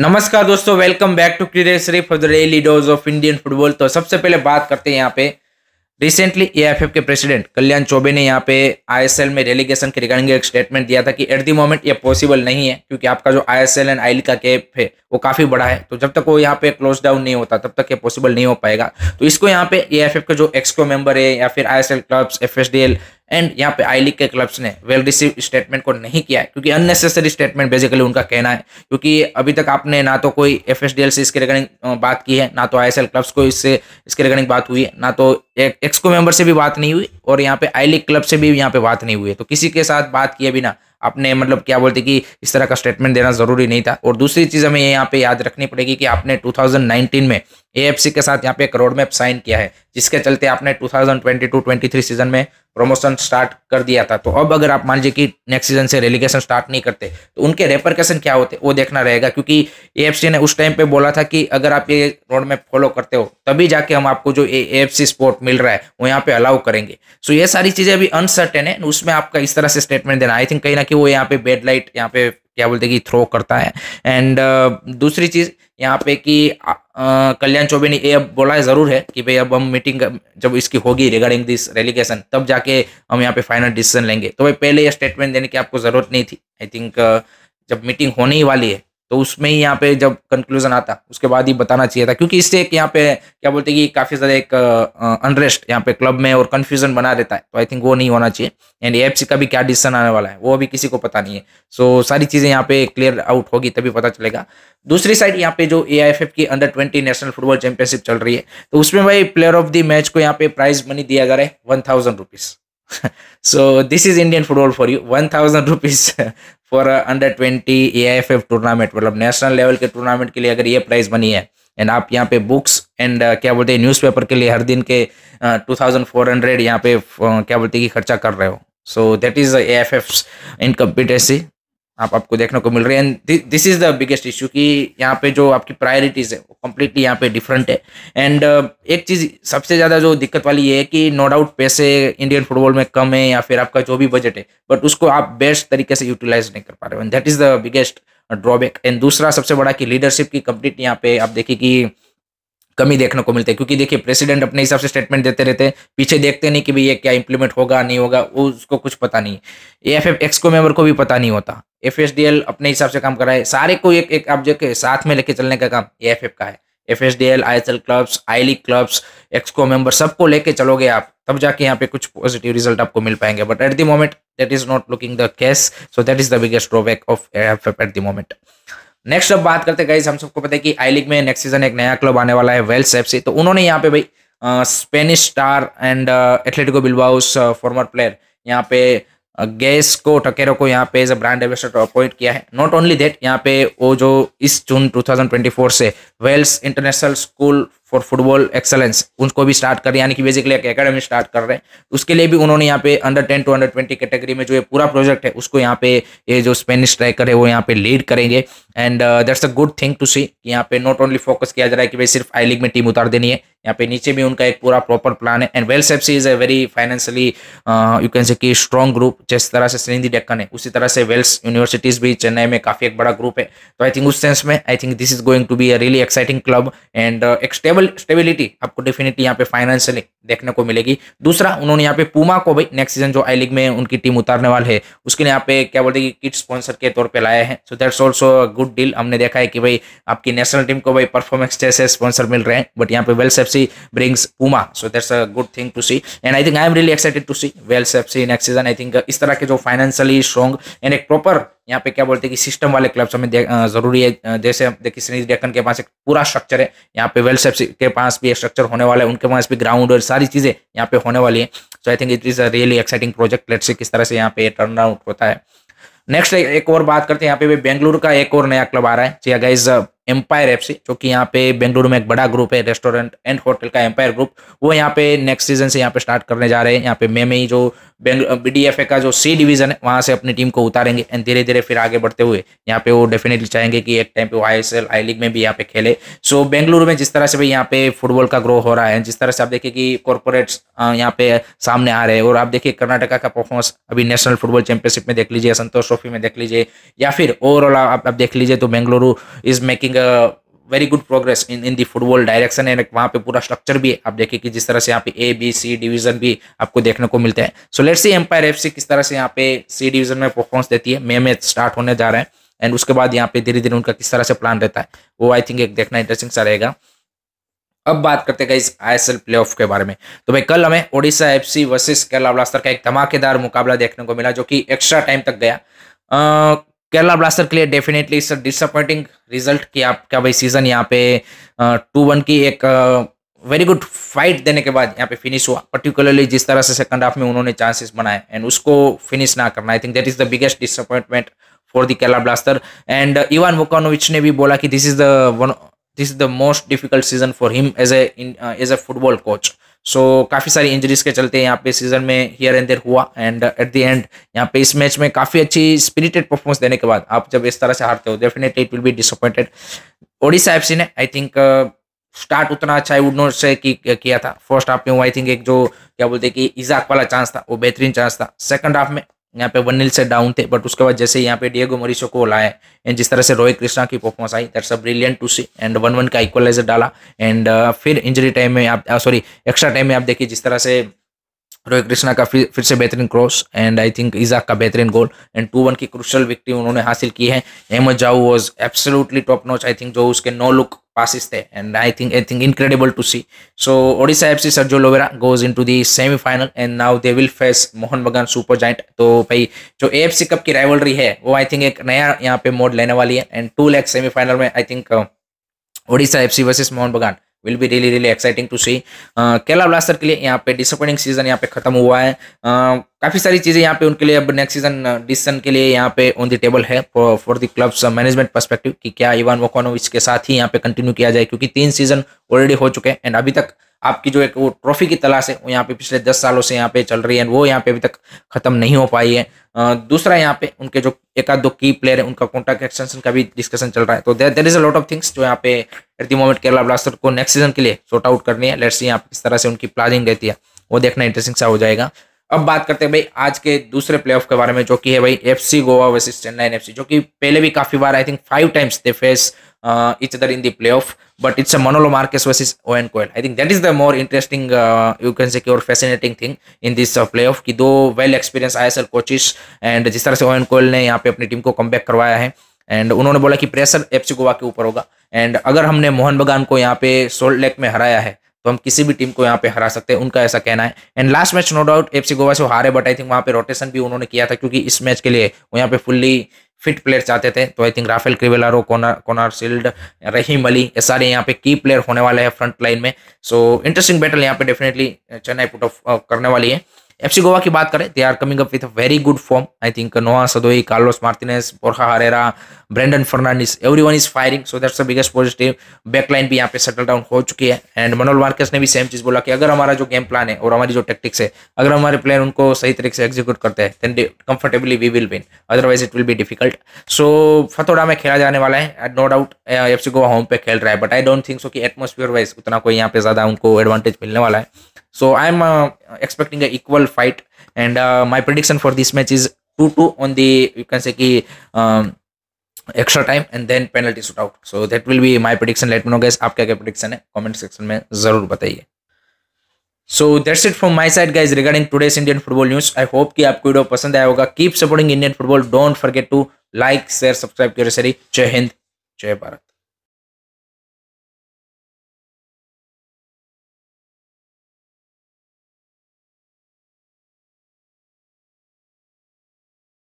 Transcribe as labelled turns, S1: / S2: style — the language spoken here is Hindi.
S1: नमस्कार दोस्तों वेलकम बैक टू क्रीडे श्री for the daily dose of Indian football तो सबसे पहले बात करते हैं यहाँ पे रिसेंटली एआईएफएफ के प्रेसिडेंट कल्याण चौबे ने यहाँ पे आईएसएल में रेलीगेशन के रिगार्डिंग एक स्टेटमेंट दिया था कि एट दी मोमेंट ये पॉसिबल नहीं है क्योंकि आपका जो आईएसएल एंड आईएल का कैप है वो काफी बड़ा है तो जब तक वो यहाँ पे क्लोज डाउन नहीं होता तब तक ये पॉसिबल नहीं हो पाएगा तो इसको यहाँ पे एआईएफएफ का जो एक्सको मेंबर है या फिर आई क्लब्स एफ एंड यहाँ पे आई लीग के क्लब्स ने वेल रिसीव स्टेटमेंट को नहीं किया है क्योंकि अननेसेसरी स्टेटमेंट बेसिकली उनका कहना है क्योंकि अभी तक आपने ना तो कोई एफ एस डी एल से इसके रिगार्डिंग बात की है ना तो आई एस एल क्लब्स को इससे इसके रिगार्डिंग बात हुई है ना तो एक एक्सको मेंबर से भी बात नहीं हुई और यहाँ पे आई लीग क्लब से भी यहाँ पे बात नहीं हुई है तो किसी के साथ बात किए बिना आपने मतलब क्या बोलते कि इस तरह का स्टेटमेंट देना ज़रूरी नहीं था और दूसरी चीज़ हमें यहाँ पे याद रखनी पड़ेगी कि आपने 2019 में ए के साथ यहाँ पे एक रोड मैप साइन किया है जिसके चलते आपने 2022-23 सीजन में प्रमोशन स्टार्ट कर दिया था तो अब अगर आप मान लीजिए कि नेक्स्ट सीजन से रेलिगेशन स्टार्ट नहीं करते तो उनके रेपरकेशन क्या होते वो देखना रहेगा क्योंकि ए ने उस टाइम पे बोला था कि अगर आप ये रोड मैप फॉलो करते हो तभी जाके हम आपको जो एएफसी स्पोर्ट मिल रहा है वो यहाँ पे अलाउ करेंगे सो ये सारी चीज़ें अभी अनसर्टेन है उसमें आपका इस तरह से स्टेटमेंट देना आई थिंक कहीं ना कि वो यहाँ पे बेड लाइट यहाँ पे क्या बोलते हैं कि थ्रो करता है एंड uh, दूसरी चीज़ यहाँ पे कि uh, uh, कल्याण चौबे ने ये अब बोला है ज़रूर है कि भाई अब हम मीटिंग जब इसकी होगी रिगार्डिंग दिस रेलिगेशन तब जाके हम यहाँ पे फाइनल डिसीजन लेंगे तो भाई पहले ये स्टेटमेंट देने की आपको ज़रूरत नहीं थी आई थिंक जब मीटिंग होने ही वाली है तो उसमें ही यहाँ पे जब कंक्लूजन आता उसके बाद ही बताना चाहिए था क्योंकि इससे एक यहाँ पे क्या बोलते हैं कि काफ़ी ज़्यादा एक अनरेस्ट यहाँ पे क्लब में और कन्फ्यूजन बना रहता है तो आई थिंक वो नहीं होना चाहिए एंड एफ का भी क्या डिसीजन आने वाला है वो अभी किसी को पता नहीं है सो so, सारी चीज़ें यहाँ पे क्लियर आउट होगी तभी पता चलेगा दूसरी साइड यहाँ पे जो ए की under twenty national football championship चल रही है तो उसमें भाई प्लेयर ऑफ द मैच को यहाँ पे प्राइज मनी दिया जा रहा है one thousand rupees so this is Indian football for you one thousand rupees for under twenty a tournament मतलब नेशनल लेवल के टूर्नामेंट के लिए अगर ये प्राइज़ बनी है एंड आप यहाँ पे बुक्स एंड uh, क्या बोलते हैं न्यूज़पेपर के लिए हर दिन के टू थाउजेंड फोर हंड्रेड यहाँ पे uh, क्या बोलते हैं कि खर्चा कर रहे हो so that is A F F incompetency आप आपको देखने को मिल रही है and this is the biggest issue कि यहाँ पे जो आपकी प्रायोरिटीज़ है वो कम्प्लीटली यहाँ पे डिफरेंट है एंड uh, एक चीज़ सबसे ज़्यादा जो दिक्कत वाली ये है कि नो डाउट पैसे इंडियन फुटबॉल में कम है या फिर आपका जो भी बजट है बट उसको आप बेस्ट तरीके से यूटिलाइज नहीं कर पा रहे हो and that is the biggest drawback एंड दूसरा सबसे बड़ा कि लीडरशिप की कंप्लीट यहाँ पे आप देखिए कि कमी देखने को मिलती है क्योंकि देखिए प्रेसिडेंट अपने हिसाब से स्टेटमेंट देते रहते हैं पीछे देखते नहीं कि भाई ये क्या इंप्लीमेंट होगा नहीं होगा उसको कुछ पता नहीं ए एफ एक्स को मेंबर को भी पता नहीं होता एफ अपने हिसाब से काम कर रहा है सारे को एक एक ऑब्जेक्ट के साथ में लेके चलने का काम एफ का है F S D L I S L clubs I league clubs exco member सबको लेके चलोगे आप तब जाके यहाँ पे कुछ पॉजिटिव रिजल्ट आपको मिल पाएंगे but at the moment that is not looking the case so that is the biggest drawback of F F at the moment next अब बात करते गाइज हम सबको पता है कि आई लीग में नेक्स्ट सीजन एक नया क्लब आने वाला है वेल्स एफ तो उन्होंने यहाँ पे भाई Spanish star and Atletico Bilbao's former player यहाँ पे गैस को टकेरो को यहाँ पे as a brand ambassador appoint किया है नॉट ओनली दैट यहाँ पे वो जो इस जून 2024 से Wales International School for Football Excellence उनको भी स्टार्ट कर रहे यानी कि बेसिकली एक एकेडमी स्टार्ट कर रहे हैं उसके लिए भी उन्होंने यहाँ पे under ten to under twenty category में जो ये पूरा प्रोजेक्ट है उसको यहाँ पे ये जो स्पेनिश ट्रैकर है वो यहाँ पे लीड करेंगे and that's a good thing to see कि यहाँ पे नॉट ओनली फोकस किया जा रहा है कि भाई सिर्फ आई लीग में टीम उतार देनी है यहाँ पे नीचे भी उनका एक पूरा प्रॉपर प्लान है and well Sepsi is a very financially you can say कि स्ट्रॉन्ग ग्रुप जिस तरह से सिंधी डेक्कन है उसी तरह से वेल्स यूनिवर्सिटीज भी चेन्नई में काफी एक बड़ा ग्रुप है तो आई थिंक उस सेंस में I think this is going to be a really exciting club and एक स्टेबल स्टेबल स्टेबिलिटी आपको डेफिनेटली यहाँ पे फाइनेंशियली देखने को मिलेगी दूसरा उन्होंने यहाँ पे पुमा को भाई नेक्स्ट सीजन जो आई लीग में उनकी टीम उतारने वाले है उसके लिए यहाँ पे क्या बोलते हैं किट स्पॉन्सर के तौर पे लाए हैं so that's also good deal हमने देखा है कि भाई आपकी नेशनल टीम को भाई परफॉर्मेंस जैसे स्पॉन्सर मिल रहे हैं बट यहाँ पे Wales F C brings Puma so that's a good thing to see and I think I am really excited to see Wales F C next season I think इस तरह के जो फाइनेंशियली स्ट्रॉन्ग एंड एक प्रॉपर यहाँ पे क्या बोलते हैं कि सिस्टम वाले क्लब्स हमें जरूरी है जैसे देखिए सनी डेक्कन के पास एक पूरा स्ट्रक्चर है यहाँ पे वेल्स के पास भी स्ट्रक्चर होने वाला है उनके पास भी ग्राउंड और सारी चीज़ें यहाँ पे होने वाली है so I think it is a really exciting project let's see किस तरह से यहाँ पे टर्न आउट होता है नेक्स्ट एक और बात करते हैं यहाँ पे बेंगलुरु का एक और नया क्लब आ रहा है जी एम्पायर सी जो कि यहाँ पे बेंगलुरु में एक बड़ा ग्रुप है रेस्टोरेंट एंड होटल का एम्पायर ग्रुप वो यहाँ पे नेक्स्ट सीजन से यहाँ पे स्टार्ट करने जा रहे हैं यहाँ पे मे में ही जो ए का जो सी डिवीजन है वहाँ से अपनी टीम को उतारेंगे एंड धीरे धीरे फिर आगे बढ़ते हुए यहाँ पे वो डेफिनेटली चाहेंगे कि एक टाइम पे I S L I league में भी यहाँ पे खेले सो so, बेंगलुरु में जिस तरह से भी यहाँ पे फुटबॉल का ग्रो हो रहा है जिस तरह से आप देखिए कि कॉरपोरेट्स यहाँ पे सामने आ रहे हैं और आप देखिए कर्नाटका का परफॉर्मेंस अभी नेशनल फुटबॉल चैंपियनशिप में देख लीजिए संतोष ट्रॉफी में देख लीजिए या फिर ओवरऑल आप देख लीजिए तो Bengaluru is making very good progress in in the football direction है वहाँ पे पूरा स्ट्रक्चर भी है आप देखिए कि जिस तरह से यहाँ पे ए बी सी डिवीजन भी आपको देखने को मिलते हैं so let's see Empire F किस तरह से यहाँ पे सी डिवीजन में परफॉर्मेंस देती है मे में स्टार्ट होने जा रहे हैं एंड उसके बाद यहाँ पे धीरे धीरे उनका किस तरह से प्लान रहता है वो आई थिंक एक देखना इंटरेस्टिंग सा रहेगा अब बात करते हैं इस आई एस प्ले ऑफ के बारे में तो भाई कल हमें Odisha F C versus Kerala blaster का एक धमाकेदार मुकाबला देखने को मिला जो कि एक्स्ट्रा टाइम तक गया केरला ब्लास्टर के लिए डेफिनेटली इस डिसअपॉइंटिंग रिजल्ट कि क्या भाई सीजन यहाँ पे टू वन की एक वेरी गुड फाइट देने के बाद यहाँ पे फिनिश हुआ पर्टिकुलरली जिस तरह से सेकंड हाफ में उन्होंने चांसेस बनाए एंड उसको फिनिश ना करना I think that is the biggest disappointment for the Kerala blaster and Ivan Vukomanovic ने भी बोला कि this is the one this is the most difficult season for him as a as a football coach so काफ़ी सारी इंजरीज के चलते यहाँ पे सीजन में हियर एंड देर हुआ एंड एट द एंड यहाँ पे इस मैच में काफ़ी अच्छी स्पिरिटेड परफॉर्मेंस देने के बाद आप जब इस तरह से हारते हो definitely it will be disappointed Odisha F C ने आई थिंक स्टार्ट उतना अच्छा आई वुड नोट से कि, किया था फर्स्ट हाफ में आई थिंक एक जो क्या बोलते हैं कि इजाक वाला चांस था वो बेहतरीन चांस था सेकंड हाफ में यहाँ पे वन नील से डाउन थे बट उसके बाद जैसे यहाँ पे डिएगो मोरिशो को लाया एंड जिस तरह से रोहित कृष्णा की performance I that's a brilliant to see and one one का इक्वलाइजर डाला एंड uh, फिर इंजरी टाइम में आप सॉरी एक्स्ट्रा टाइम में आप देखिए जिस तरह से रोहित कृष्णा का फिर फिर से बेहतरीन cross and I think Isak का बेहतरीन गोल एंड टू वन की क्रुशल विक्ट्री उन्होंने हासिल की है Ahmed Jahouh was absolutely top notch I think जो उसके no look and I think I think incredible to see so Odisha F C Sergio लोवेरा goes into the semifinal and now they will face Mohun Bagan super giant तो भाई जो एफ सी कप की राइवलरी है वो आई थिंक एक नया यहाँ पे मोड लेने वाली है एंड टू लैक सेमीफाइनल में I think Odisha F C versus Mohun Bagan will be really really exciting to see Kerala blaster के लिए यहाँ पे डिसअपॉइंटिंग सीजन यहाँ पे खत्म हुआ है uh, काफ़ी सारी चीज़ें यहाँ पे उनके लिए अब नेक्स्ट सीजन डिसीजन के लिए यहाँ पे ऑन द टेबल है for the clubs management perspective कि क्या इवान वोकानोविच के साथ ही यहाँ पे कंटिन्यू किया जाए क्योंकि तीन सीजन ऑलरेडी हो चुके हैं एंड अभी तक आपकी जो एक वो ट्रॉफी की तलाश है वो यहाँ पे पिछले दस सालों से यहाँ पे चल रही है वो यहाँ पे अभी तक खत्म नहीं हो पाई है दूसरा यहाँ पे उनके जो एक आध दो की प्लेयर है उनका कॉन्ट्रैक्ट एक्सटेंशन का भी डिस्कशन चल रहा है तो there there is a lot of things जो यहाँ पे at the moment Kerala blaster को नेक्स्ट सीजन के लिए शॉर्ट आउट करनी है लेट्स यहाँ पे किस तरह से उनकी प्लानिंग रहती है वो देखना इंटरेस्टिंग सा हो जाएगा अब बात करते हैं भाई आज के दूसरे प्लेऑफ के बारे में जो कि है भाई F Goa versus Chennai F जो कि पहले भी काफी बार I think five times they face each other in the playoff but it's a Manolo Marquez versus Owen Coyle I think that is the more interesting you can say और fascinating thing in this this uh, playoff two well experience I S coaches and जिस तरह से ओएन कोयल ने यहाँ पे अपनी टीम को कम बैक करवाया है एंड उन्होंने बोला कि प्रेशर एफ सी गोवा के ऊपर होगा एंड अगर हमने मोहन बगान को यहाँ पे सोल्ट लेक में हराया है हम किसी भी टीम को यहाँ पे हरा सकते हैं उनका ऐसा कहना है and last match no doubt F Goa से हारे बट आई थिंक वहाँ पे रोटेशन भी उन्होंने किया था क्योंकि इस मैच के लिए वो यहाँ पे फुल्ली फिट प्लेयर चाहते थे तो I think Rafael Crivellaro Connor Connor Shields Rahim Ali ये सारे यहाँ पे की प्लेयर होने वाले हैं फ्रंट लाइन में सो इंटरेस्टिंग बैटल यहाँ पे डेफिनेटली चेन्नई पुट ऑफ करने वाली है एफसी गोवा की बात करें they are coming up with a very good form I think Noah Sadaoui Carlos Martinez Borja Herrera Brandon Fernandes every one is firing so that's the biggest positive backline भी यहाँ पे सेटल डाउन हो चुकी है एंड मनोल मार्केस ने भी सेम चीज बोला कि अगर हमारा जो गेम प्लान है और हमारी जो टेक्टिक्स है अगर हमारे प्लेयर उनको सही तरीके से एग्जीक्यूट करते हैं then comfortably we will win otherwise it will be difficult so Fatorda में खेला जाने वाला है no doubt F C Goa home पे खेल रहा है but I don't think so कि एटमोस्फियर वाइज उतना कोई यहाँ पे ज़्यादा उनको एडवांटेज मिलने वाला है So I'm uh, expecting an equal fight, and uh, my prediction for this match is two two on the you can say ki, um, extra time and then penalty shoot out so that will be my prediction let me know आपका क्या प्रेडिक्शन है कॉमेंट सेक्शन में जरूर बताइए so that's it from my side guys regarding today's Indian football news I hope कि आपको वीडियो पसंद आया होगा keep supporting Indian football don't forget to like share subscribe करो सरी जय हिंद जय भारत